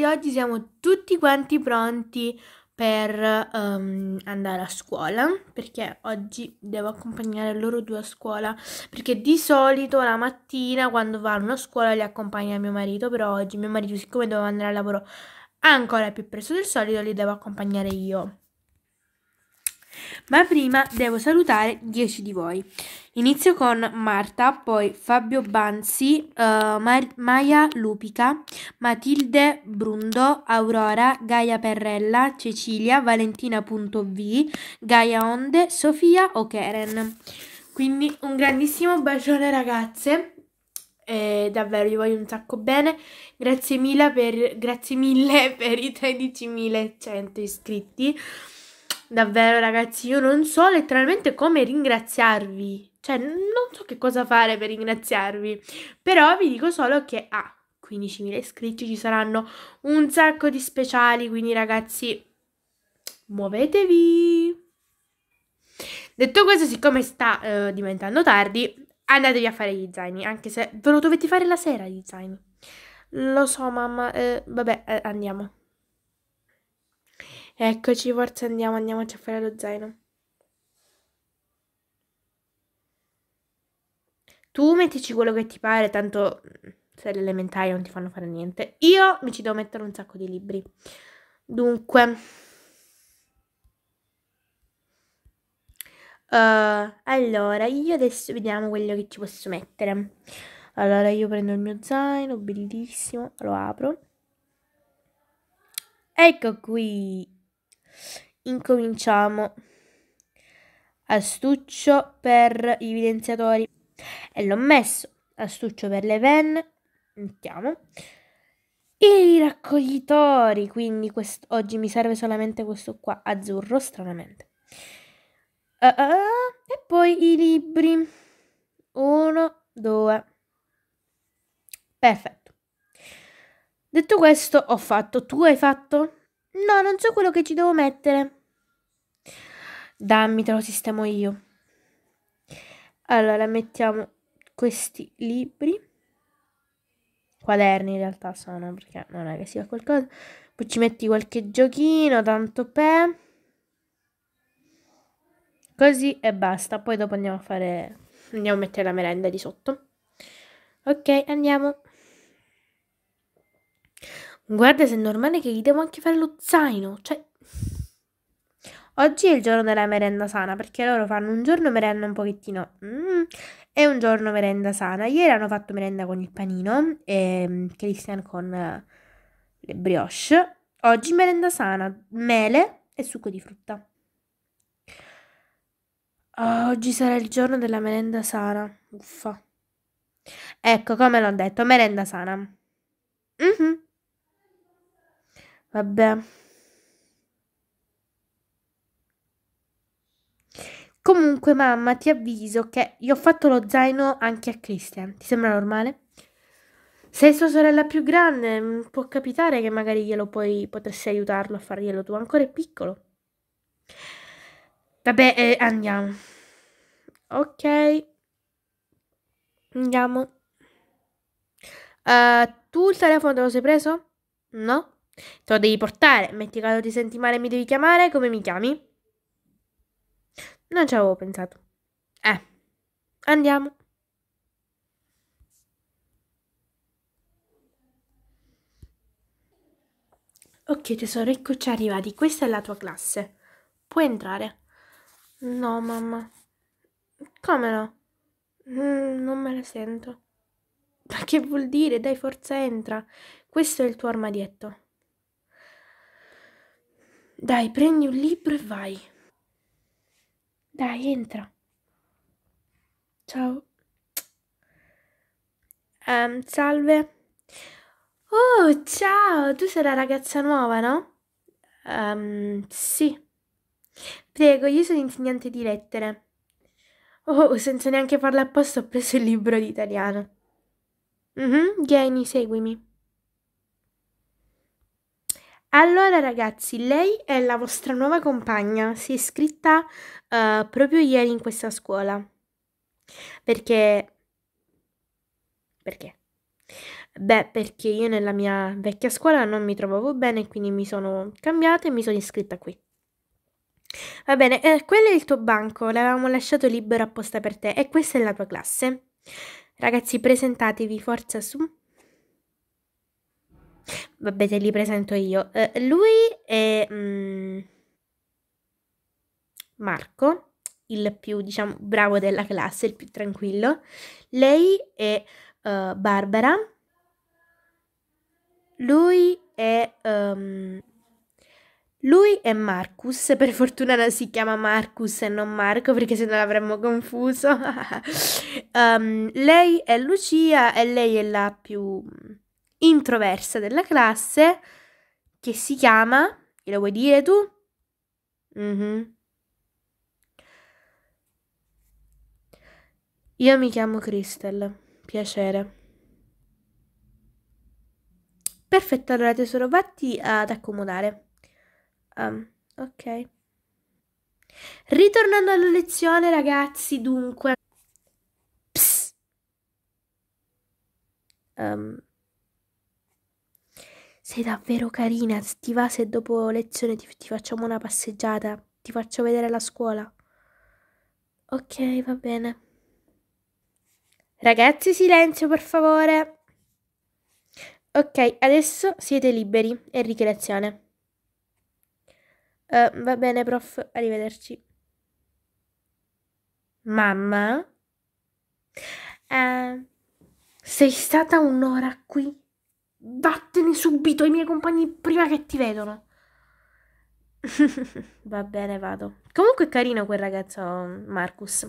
ragazzi, oggi siamo tutti quanti pronti per um, andare a scuola perché oggi devo accompagnare loro due a scuola perché di solito la mattina quando vanno a scuola li accompagna mio marito però oggi mio marito siccome doveva andare al lavoro ancora più presto del solito li devo accompagnare io ma prima devo salutare 10 di voi. Inizio con Marta, poi Fabio Banzi, uh, Mar- Maia Lupica, Matilde Brundo, Aurora, Gaia Perrella, Cecilia, Valentina.v, Gaia Onde, Sofia o O'Keren. Quindi un grandissimo bacione ragazze. Eh, davvero vi voglio un sacco bene. Grazie mille per, grazie mille per i 13.100 iscritti. Davvero ragazzi, io non so letteralmente come ringraziarvi, cioè non so che cosa fare per ringraziarvi, però vi dico solo che a ah, 15.000 iscritti ci saranno un sacco di speciali, quindi ragazzi muovetevi! Detto questo, siccome sta eh, diventando tardi, andatevi a fare gli zaini, anche se ve lo dovete fare la sera gli zaini. Lo so mamma, eh, vabbè eh, andiamo. Eccoci, forza andiamo, andiamoci a fare lo zaino. Tu mettici quello che ti pare, tanto se le elementari non ti fanno fare niente. Io mi ci devo mettere un sacco di libri. Dunque... Uh, allora, io adesso vediamo quello che ci posso mettere. Allora, io prendo il mio zaino, bellissimo, lo apro. Ecco qui. Incominciamo. Astuccio per i evidenziatori e l'ho messo. Astuccio per le penne. Mettiamo. I raccoglitori, quindi quest- oggi mi serve solamente questo qua, azzurro, stranamente. Uh, uh, e poi i libri. Uno, due. Perfetto. Detto questo, ho fatto. Tu hai fatto? No, non so quello che ci devo mettere. Dammi, te lo sistemo io. Allora, mettiamo questi libri. Quaderni in realtà sono, perché non è che sia qualcosa. Poi ci metti qualche giochino, tanto per... Così e basta. Poi dopo andiamo a fare... Andiamo a mettere la merenda di sotto. Ok, andiamo. Guarda se è normale che gli devo anche fare lo zaino, cioè... Oggi è il giorno della merenda sana, perché loro fanno un giorno merenda un pochettino mm, e un giorno merenda sana. Ieri hanno fatto merenda con il panino e ehm, Christian con eh, le brioche. Oggi merenda sana, mele e succo di frutta. oggi sarà il giorno della merenda sana. Uffa. Ecco, come l'ho detto, merenda sana. mm mm-hmm. Vabbè. Comunque, mamma, ti avviso che io ho fatto lo zaino anche a Christian. Ti sembra normale? Sei sua sorella più grande, mm, può capitare che magari glielo puoi, potresti aiutarlo a farglielo tu, ancora è piccolo. Vabbè, eh, andiamo. Ok. Andiamo. Uh, tu il telefono te lo sei preso? No? Te lo devi portare. Metti caso ti senti male mi devi chiamare, come mi chiami? Non ci avevo pensato. Eh, andiamo. Ok tesoro, eccoci arrivati. Questa è la tua classe. Puoi entrare. No, mamma. Come no? Mm, non me la sento. Ma che vuol dire? Dai, forza, entra. Questo è il tuo armadietto. Dai, prendi un libro e vai. Dai, entra. Ciao. Um, salve. Oh, ciao, tu sei la ragazza nuova, no? Um, sì. Prego, io sono insegnante di lettere. Oh, senza neanche farlo apposta ho preso il libro di italiano. Mhm, mm vieni, seguimi. Allora ragazzi, lei è la vostra nuova compagna, si è iscritta uh, proprio ieri in questa scuola. Perché? Perché? Beh, perché io nella mia vecchia scuola non mi trovavo bene, quindi mi sono cambiata e mi sono iscritta qui. Va bene, eh, quello è il tuo banco, l'avevamo lasciato libero apposta per te e questa è la tua classe. Ragazzi, presentatevi, forza su. Vabbè, te li presento io. Eh, lui è mm, Marco, il più, diciamo, bravo della classe, il più tranquillo. Lei è uh, Barbara. Lui è... Um, lui è Marcus, per fortuna non si chiama Marcus e non Marco perché se no l'avremmo confuso. um, lei è Lucia e lei è la più introversa della classe che si chiama, lo vuoi dire tu? Mm-hmm. Io mi chiamo Crystal, piacere. Perfetto, allora tesoro, vatti ad accomodare. Um, ok. Ritornando alla lezione, ragazzi, dunque... Psst. Um, sei davvero carina, ti va se dopo lezione ti, ti facciamo una passeggiata, ti faccio vedere la scuola. Ok, va bene. Ragazzi, silenzio per favore. Ok, adesso siete liberi e ricreazione. Uh, eh, va bene, prof, arrivederci. Mamma? Uh, sei stata un'ora qui? Vattene subito i miei compagni prima che ti vedano. Va bene, vado. Comunque è carino quel ragazzo, Marcus.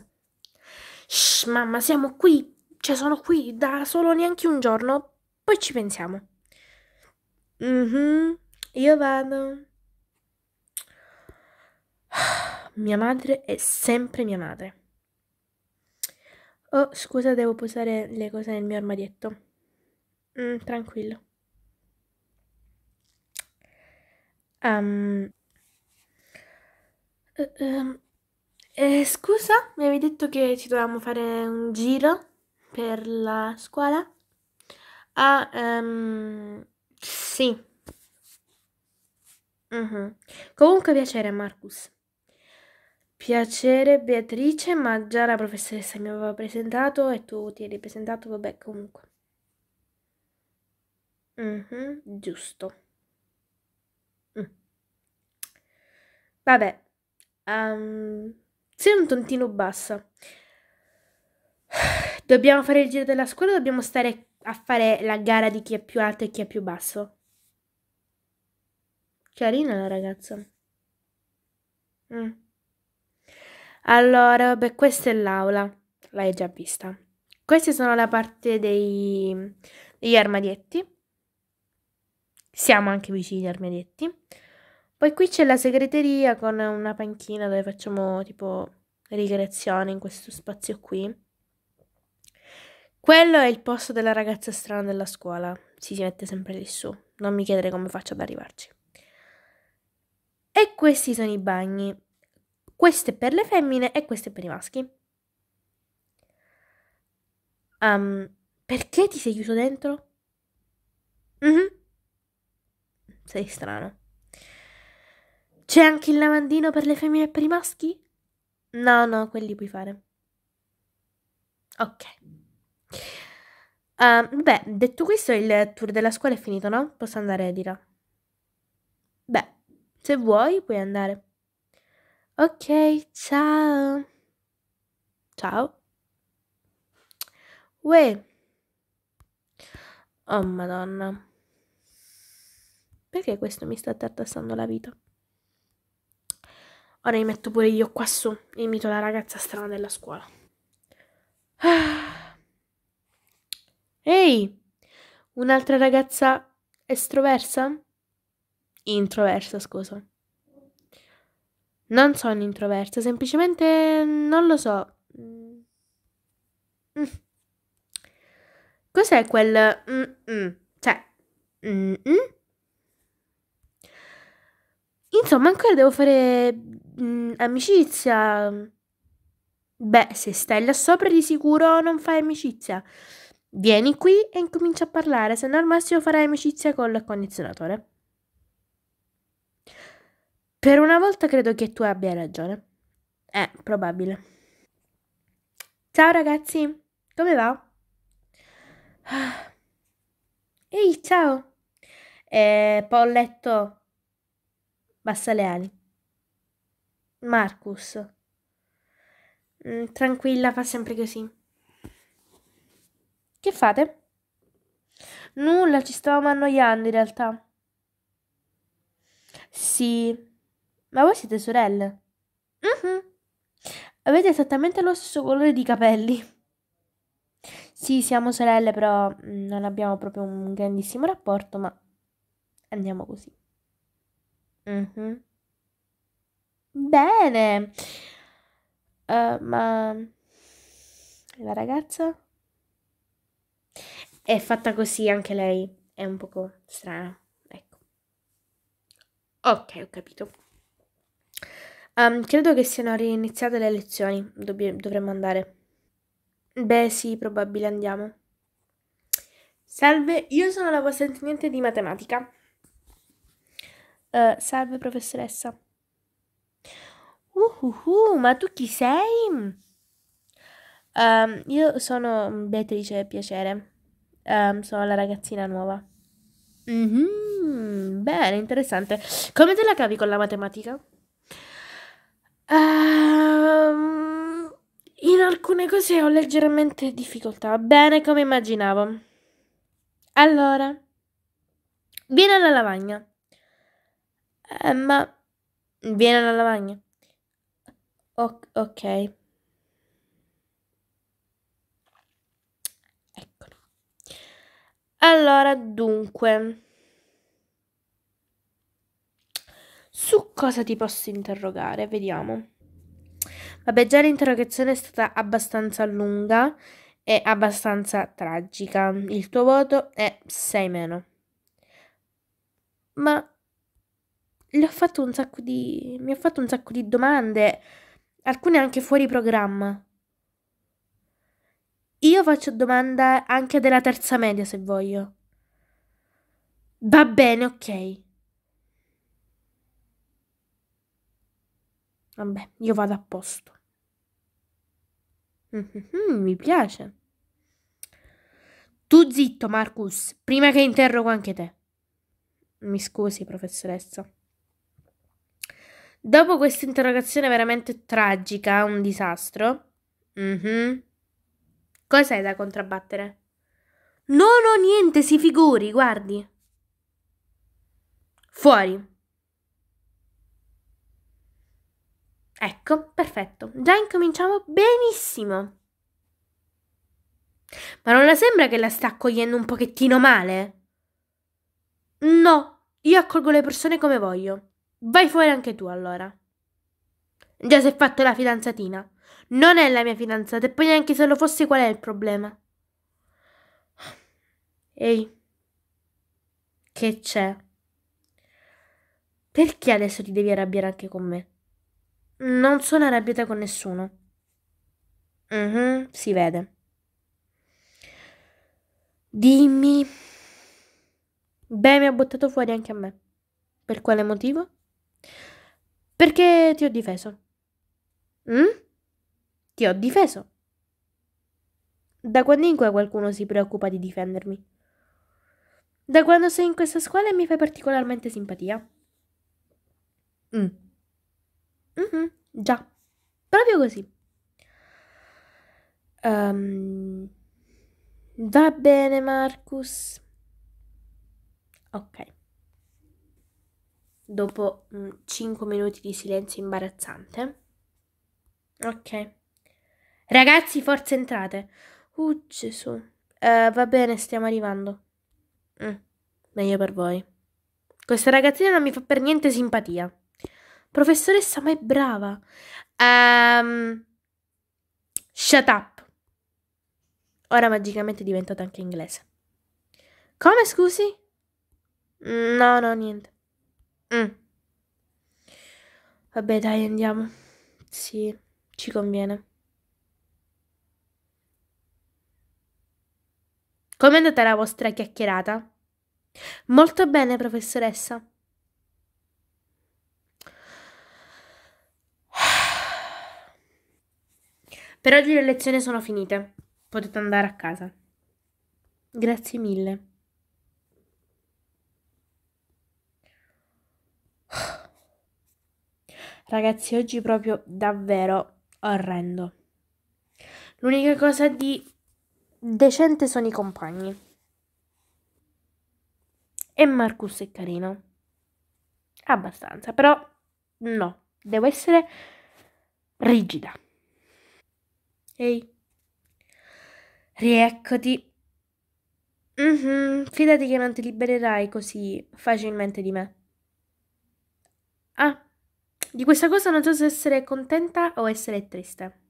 Shh, mamma, siamo qui. Cioè, sono qui da solo neanche un giorno. Poi ci pensiamo. Mhm, io vado. Mia madre è sempre mia madre. Oh, scusa, devo posare le cose nel mio armadietto. Mm, tranquillo. Um, um, eh, scusa, mi avevi detto che ci dovevamo fare un giro per la scuola? Ah, um, sì. Mm-hmm. Comunque piacere, Marcus. Piacere, Beatrice, ma già la professoressa mi aveva presentato e tu ti eri presentato, vabbè, comunque. Mm-hmm, giusto. Mm. Vabbè, um, sei un tontino bassa. Dobbiamo fare il giro della scuola o dobbiamo stare a fare la gara di chi è più alto e chi è più basso? Carina la ragazza. Mm. Allora, beh, questa è l'aula, l'hai già vista. Queste sono la parte dei, degli armadietti. Siamo anche vicini Armadetti. Poi qui c'è la segreteria con una panchina dove facciamo tipo ricreazione in questo spazio qui. Quello è il posto della ragazza strana della scuola. Si, si mette sempre lì su. Non mi chiedere come faccio ad arrivarci. E questi sono i bagni. Questo è per le femmine e questo è per i maschi. Um, perché ti sei chiuso dentro? mm hmm sei strano. C'è anche il lavandino per le femmine e per i maschi? No, no, quelli puoi fare. Ok. Uh, beh, detto questo, il tour della scuola è finito, no? Posso andare di là. Beh, se vuoi puoi andare. Ok, ciao. Ciao. Uè. Oh, madonna. Perché questo mi sta tartassando la vita? Ora mi metto pure io qua su e imito la ragazza strana della scuola. Ehi, un'altra ragazza estroversa? Introversa, scusa. Non sono introversa, semplicemente non lo so. Mm. Cos'è quel... Mm-mm? Cioè... Mm-mm? Insomma, ancora devo fare mh, mm, amicizia. Beh, se stai là sopra di sicuro non fai amicizia. Vieni qui e incomincia a parlare, se no al massimo farai amicizia con il condizionatore. Per una volta credo che tu abbia ragione. È probabile. Ciao ragazzi, come va? Ah. Ehi, ciao! E eh, poi ho letto bassa le ali. Marcus. Mm, tranquilla, fa sempre così. Che fate? Nulla, ci stavamo annoiando in realtà. Sì, ma voi siete sorelle? Mm-hmm. Avete esattamente lo stesso colore di capelli. Sì, siamo sorelle, però mm, non abbiamo proprio un grandissimo rapporto, ma andiamo così. Mm-hmm. Bene. Uh, ma la ragazza è fatta così anche lei, è un poco strana, ecco. Ok, ho capito. Um, credo che siano riniziate le lezioni, Dobb- dovremmo andare. Beh, sì, probabile andiamo. Salve, io sono la vostra insegnante di matematica. Eh, salve professoressa. Uhuhu, ma tu chi sei? Um, io sono Beatrice Piacere. Um, sono la ragazzina nuova. Mm-hmm, bene, interessante. Come te la cavi con la matematica? Um, in alcune cose ho leggermente difficoltà. Bene, come immaginavo. Allora, vieni alla lavagna. Emma eh, viene alla lavagna. O- ok. Eccolo. Allora, dunque. Su cosa ti posso interrogare? Vediamo. Vabbè, già l'interrogazione è stata abbastanza lunga e abbastanza tragica. Il tuo voto è 6 meno. Ma le ho fatto un sacco di... mi ha fatto un sacco di domande, alcune anche fuori programma. Io faccio domande anche della terza media se voglio. Va bene, ok. Vabbè, io vado a posto. Mm-hmm, mi piace. Tu zitto, Marcus, prima che interrogo anche te. Mi scusi, professoressa. Dopo questa interrogazione veramente tragica, un disastro, mm-hmm. cos'hai da contrabbattere? Non ho niente, si figuri, guardi. Fuori. Ecco, perfetto. Già incominciamo benissimo. Ma non la sembra che la sta accogliendo un pochettino male? No, io accolgo le persone come voglio. Vai fuori anche tu allora. Già si è fatto la fidanzatina. Non è la mia fidanzata e poi neanche se lo fossi qual è il problema. Ehi, che c'è? Perché adesso ti devi arrabbiare anche con me? Non sono arrabbiata con nessuno. Mm-hmm, si vede. Dimmi. Beh, mi ha buttato fuori anche a me. Per quale motivo? Perché ti ho difeso? Mm? Ti ho difeso. Da quando in qua qualcuno si preoccupa di difendermi? Da quando sei in questa scuola e mi fai particolarmente simpatia? Mm. Mm-hmm, già, proprio così. Um, va bene, Marcus. Ok dopo mh, mm, 5 minuti di silenzio imbarazzante. Ok. Ragazzi, forza entrate. Uh, Gesù. Uh, va bene, stiamo arrivando. Mm, meglio per voi. Questa ragazzina non mi fa per niente simpatia. Professoressa, ma è brava. Um, shut up. Ora magicamente è diventata anche inglese. Come, scusi? No, no, niente. Mm. Vabbè, dai, andiamo. Sì, ci conviene. Com'è andata la vostra chiacchierata? Molto bene, professoressa. Per oggi le lezioni sono finite. Potete andare a casa. Grazie mille. Ragazzi, oggi proprio davvero orrendo. L'unica cosa di decente sono i compagni. E Marcus è carino. Abbastanza, però no, devo essere rigida. Ehi, rieccoti. Mm-hmm. Fidati che non ti libererai così facilmente di me. Ah, di questa cosa non so se essere contenta o essere triste.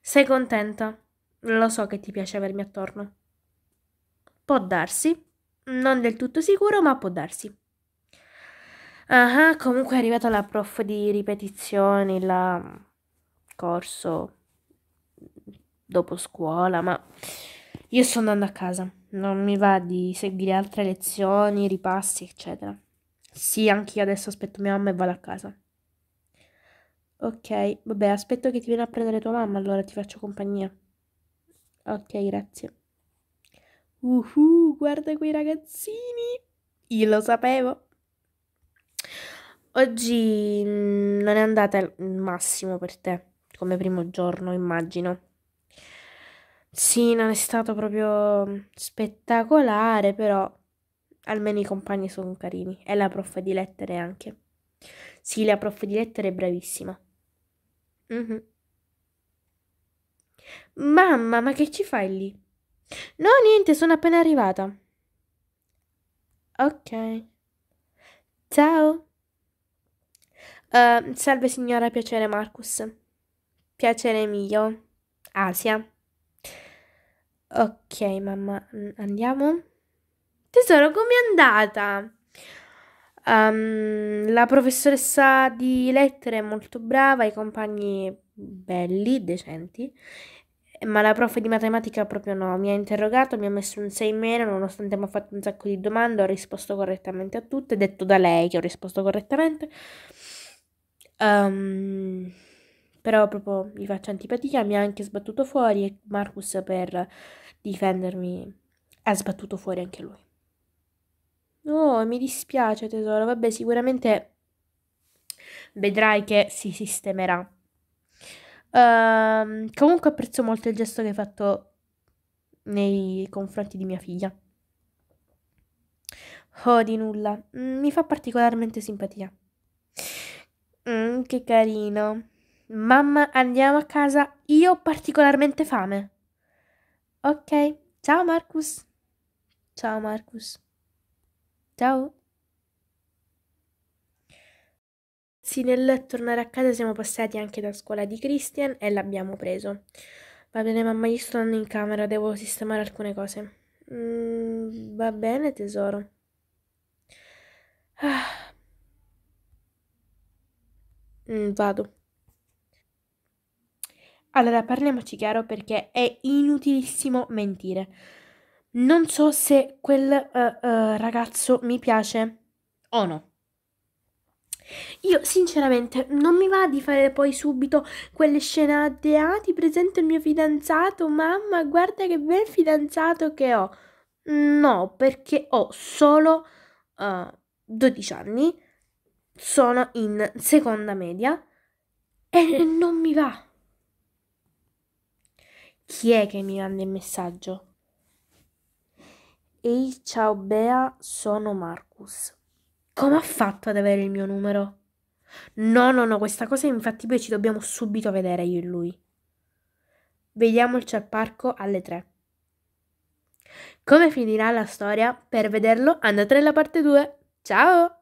Sei contenta? Lo so che ti piace avermi attorno. Può darsi, non del tutto sicuro, ma può darsi. Ah, uh-huh, comunque è arrivata la prof di ripetizioni, la mm, corso dopo scuola, ma io sto andando a casa, non mi va di seguire altre lezioni, ripassi, eccetera. Sì, anche io adesso aspetto mia mamma e vado a casa. Ok, vabbè, aspetto che ti viene a prendere tua mamma, allora ti faccio compagnia. Ok, grazie. Uhu, guarda quei ragazzini! Io lo sapevo. Oggi mm, non è andata il massimo per te, come primo giorno, immagino. Sì, non è stato proprio spettacolare, però Almeno i compagni sono carini. E la prof di lettere anche. Sì, la prof di lettere è bravissima. Mm-hmm. Mamma, ma che ci fai lì? No, niente, sono appena arrivata. Ok. Ciao. Uh, salve signora, piacere Marcus. Piacere mio. Asia. Ok, mamma, andiamo. Tesoro, com'è andata? Um, la professoressa di lettere è molto brava, i compagni belli, decenti, ma la prof di matematica proprio no. Mi ha interrogato, mi ha messo un 6 in meno, nonostante mi ha fatto un sacco di domande, ho risposto correttamente a tutte, detto da lei che ho risposto correttamente. Um, però proprio gli faccio antipatia, mi ha anche sbattuto fuori e Marcus per difendermi ha sbattuto fuori anche lui. Oh, mi dispiace tesoro, vabbè, sicuramente vedrai che si sistemerà. Uh, comunque apprezzo molto il gesto che hai fatto nei confronti di mia figlia. Oh, di nulla. Mm, mi fa particolarmente simpatia. Mm, che carino. Mamma, andiamo a casa. Io ho particolarmente fame. Ok. Ciao Marcus. Ciao Marcus. Ciao! Sì, nel tornare a casa siamo passati anche da scuola di Christian e l'abbiamo preso. Va bene, mamma, io sto andando in camera, devo sistemare alcune cose. Mm, va bene, tesoro. Ah. Mm, vado. Allora, parliamoci chiaro perché è inutilissimo mentire non so se quel uh, uh, ragazzo mi piace o no. Io sinceramente non mi va di fare poi subito quelle scenate, ah, ah ti presento il mio fidanzato, mamma guarda che bel fidanzato che ho. No, perché ho solo uh, eh, 12 anni, sono in seconda media e non mi va. Chi è che mi manda il messaggio? Ehi, ciao Bea, sono Marcus. Come ha fatto ad avere il mio numero? No, no, no, questa cosa è infattibile, ci dobbiamo subito vedere io e lui. Vediamoci al parco alle tre. Come finirà la storia? Per vederlo andate nella parte 2. Ciao!